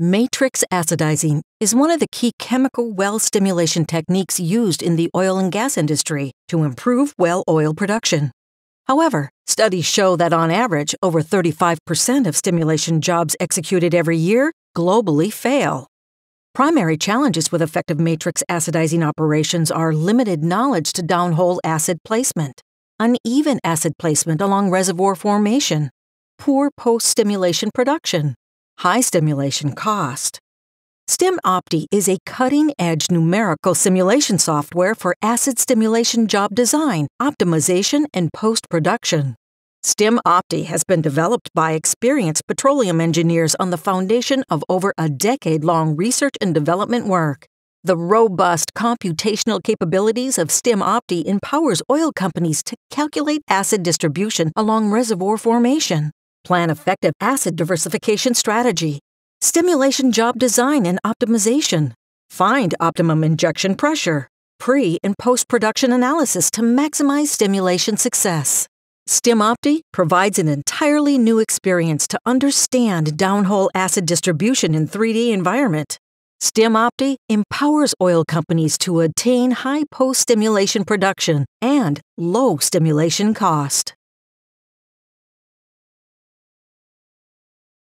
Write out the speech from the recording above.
Matrix acidizing is one of the key chemical well stimulation techniques used in the oil and gas industry to improve well oil production. However, studies show that on average, over 35% of stimulation jobs executed every year globally fail. Primary challenges with effective matrix acidizing operations are limited knowledge to downhole acid placement, uneven acid placement along reservoir formation, poor post stimulation production, high stimulation cost. StimOpti is a cutting edge numerical simulation software for acid stimulation job design, optimization, and post production. StimOpti has been developed by experienced petroleum engineers on the foundation of over a decade long research and development work. The robust computational capabilities of StimOpti empowers oil companies to calculate acid distribution along reservoir formation. Plan effective asset diversification strategy, stimulation job design and optimization, find optimum injection pressure, pre and post production analysis to maximize stimulation success. StimOpti provides an entirely new experience to understand downhole acid distribution in 3D environment. StimOpti empowers oil companies to attain high post-stimulation production and low stimulation cost.